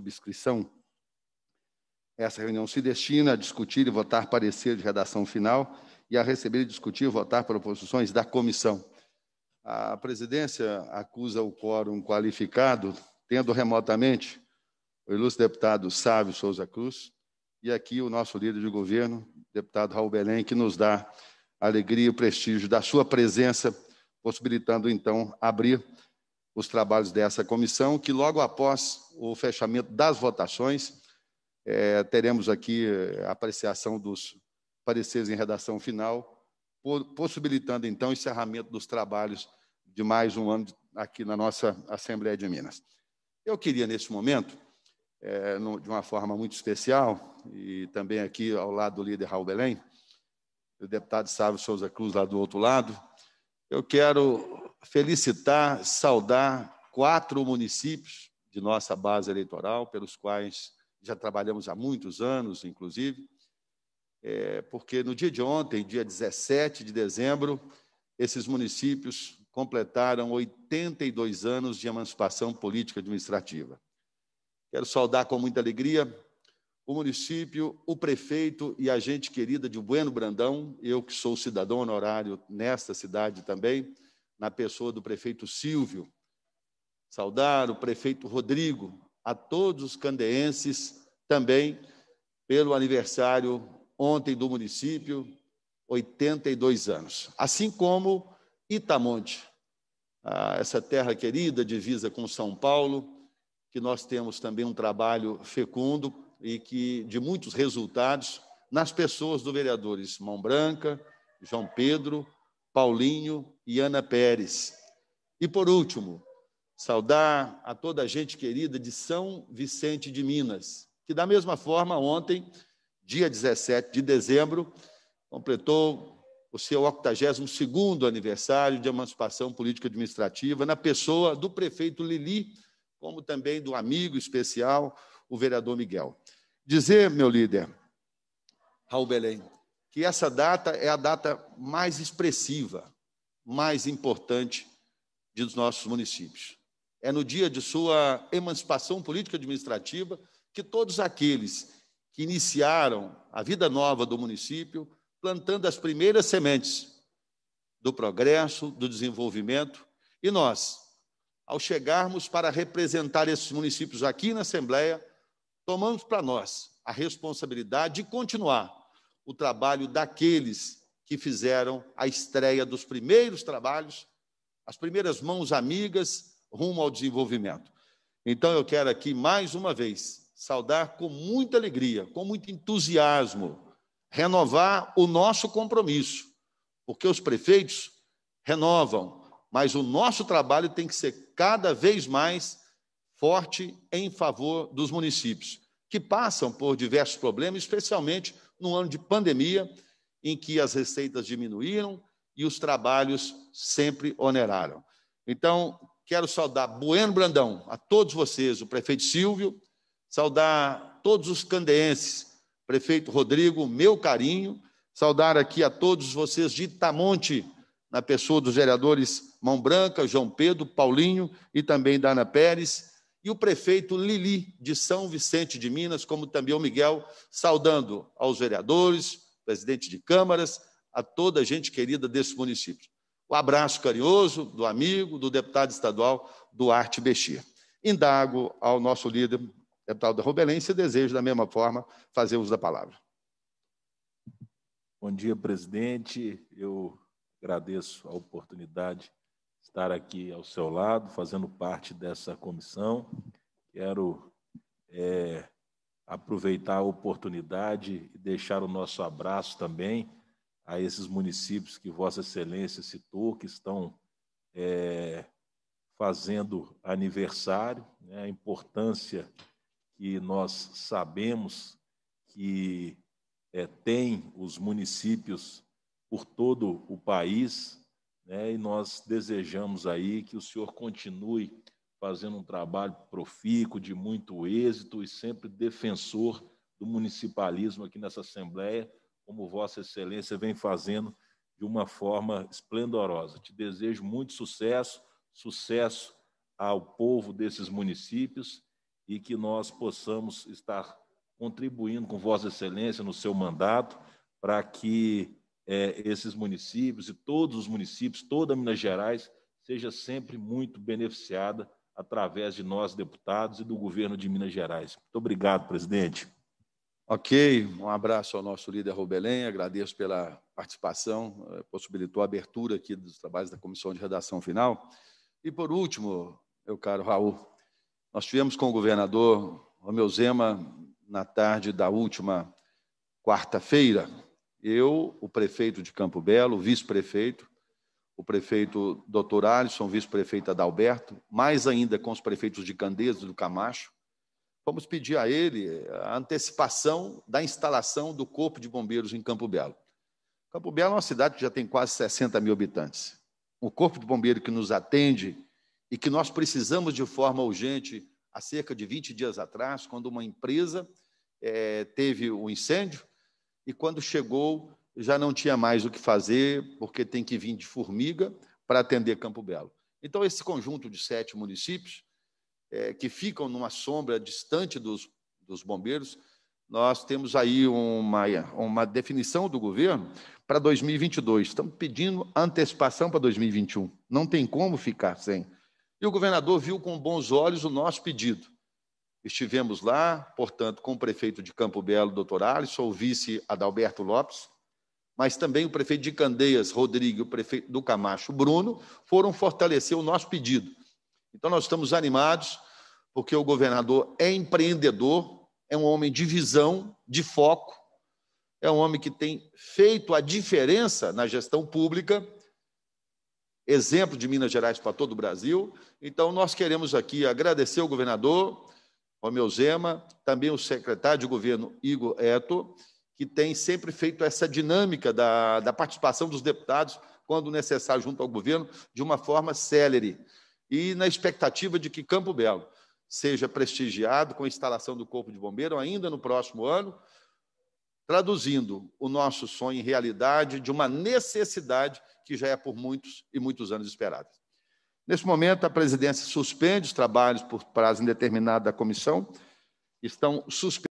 subscrição. Essa reunião se destina a discutir e votar parecer de redação final e a receber e discutir e votar proposições da comissão. A presidência acusa o quórum qualificado, tendo remotamente o ilustre deputado Sávio Souza Cruz e aqui o nosso líder de governo, deputado Raul Belém, que nos dá a alegria e o prestígio da sua presença, possibilitando então abrir os trabalhos dessa comissão, que logo após o fechamento das votações. É, teremos aqui eh, a apreciação dos pareceres em redação final, possibilitando, então, o encerramento dos trabalhos de mais um ano aqui na nossa Assembleia de Minas. Eu queria, neste momento, é, no, de uma forma muito especial, e também aqui ao lado do líder Raul Belém, o deputado Sávio Souza Cruz, lá do outro lado, eu quero felicitar, saudar quatro municípios de nossa base eleitoral, pelos quais já trabalhamos há muitos anos, inclusive, é, porque no dia de ontem, dia 17 de dezembro, esses municípios completaram 82 anos de emancipação política administrativa. Quero saudar com muita alegria o município, o prefeito e a gente querida de Bueno Brandão, eu que sou cidadão honorário nesta cidade também, na pessoa do prefeito Silvio, Saudar o prefeito Rodrigo, a todos os candeenses também pelo aniversário ontem do município, 82 anos. Assim como Itamonte, essa terra querida, divisa com São Paulo, que nós temos também um trabalho fecundo e que de muitos resultados nas pessoas do vereadores Mão Branca, João Pedro, Paulinho e Ana Pérez. E por último, saudar a toda a gente querida de São Vicente de Minas, que da mesma forma ontem, dia 17 de dezembro, completou o seu 82º aniversário de emancipação política administrativa na pessoa do prefeito Lili, como também do amigo especial, o vereador Miguel. Dizer, meu líder, Raul Belém, que essa data é a data mais expressiva, mais importante dos nossos municípios. É no dia de sua emancipação política-administrativa que todos aqueles que iniciaram a vida nova do município, plantando as primeiras sementes do progresso, do desenvolvimento, e nós, ao chegarmos para representar esses municípios aqui na Assembleia, tomamos para nós a responsabilidade de continuar o trabalho daqueles que fizeram a estreia dos primeiros trabalhos, as primeiras mãos amigas rumo ao desenvolvimento. Então, eu quero aqui, mais uma vez, saudar com muita alegria, com muito entusiasmo, renovar o nosso compromisso, porque os prefeitos renovam, mas o nosso trabalho tem que ser cada vez mais forte em favor dos municípios, que passam por diversos problemas, especialmente no ano de pandemia, em que as receitas diminuíram e os trabalhos sempre oneraram. Então, Quero saudar Bueno Brandão, a todos vocês, o prefeito Silvio, saudar todos os candeenses, prefeito Rodrigo, meu carinho, saudar aqui a todos vocês de Itamonte, na pessoa dos vereadores Mão Branca, João Pedro, Paulinho e também Dana Pérez, e o prefeito Lili, de São Vicente de Minas, como também o Miguel, saudando aos vereadores, presidente de câmaras, a toda a gente querida desse município. O abraço carinhoso do amigo, do deputado estadual Duarte Bexir. Indago ao nosso líder, deputado da Robelense, e desejo, da mesma forma, fazer uso da palavra. Bom dia, presidente. Eu agradeço a oportunidade de estar aqui ao seu lado, fazendo parte dessa comissão. Quero é, aproveitar a oportunidade e deixar o nosso abraço também a esses municípios que Vossa Excelência citou, que estão é, fazendo aniversário, né, a importância que nós sabemos que é, tem os municípios por todo o país, né, e nós desejamos aí que o senhor continue fazendo um trabalho profícuo, de muito êxito e sempre defensor do municipalismo aqui nessa Assembleia como Vossa Excelência vem fazendo de uma forma esplendorosa. Te desejo muito sucesso, sucesso ao povo desses municípios e que nós possamos estar contribuindo com Vossa Excelência no seu mandato para que é, esses municípios e todos os municípios, toda Minas Gerais, seja sempre muito beneficiada através de nós, deputados, e do governo de Minas Gerais. Muito obrigado, presidente. Ok, um abraço ao nosso líder Rubelém, agradeço pela participação, eh, possibilitou a abertura aqui dos trabalhos da Comissão de Redação Final. E, por último, meu caro Raul, nós tivemos com o governador Romeu Zema na tarde da última quarta-feira. Eu, o prefeito de Campo Belo, o vice-prefeito, o prefeito doutor Alisson, vice-prefeito Adalberto, mais ainda com os prefeitos de Candeias e do Camacho, Vamos pedir a ele eh, a antecipação da instalação do Corpo de Bombeiros em Campo Belo. Campo Belo é uma cidade que já tem quase 60 mil habitantes. O Corpo de Bombeiro que nos atende e que nós precisamos de forma urgente, há cerca de 20 dias atrás, quando uma empresa é, teve o um incêndio e quando chegou já não tinha mais o que fazer, porque tem que vir de formiga para atender Campo Belo. Então, esse conjunto de sete municípios é, que ficam numa sombra distante dos, dos bombeiros, nós temos aí uma, uma definição do governo para 2022. Estamos pedindo antecipação para 2021. Não tem como ficar sem. E o governador viu com bons olhos o nosso pedido. Estivemos lá, portanto, com o prefeito de Campo Belo, doutor Alisson, o vice Adalberto Lopes, mas também o prefeito de Candeias, Rodrigo, o prefeito do Camacho, Bruno, foram fortalecer o nosso pedido. Então, nós estamos animados, porque o governador é empreendedor, é um homem de visão, de foco, é um homem que tem feito a diferença na gestão pública, exemplo de Minas Gerais para todo o Brasil. Então, nós queremos aqui agradecer o governador Romeu Zema, também o secretário de governo Igor Eto, que tem sempre feito essa dinâmica da, da participação dos deputados, quando necessário, junto ao governo, de uma forma célere e na expectativa de que Campo Belo seja prestigiado com a instalação do Corpo de Bombeiro ainda no próximo ano, traduzindo o nosso sonho em realidade de uma necessidade que já é por muitos e muitos anos esperada. Nesse momento, a presidência suspende os trabalhos por prazo indeterminado da comissão, estão suspensos.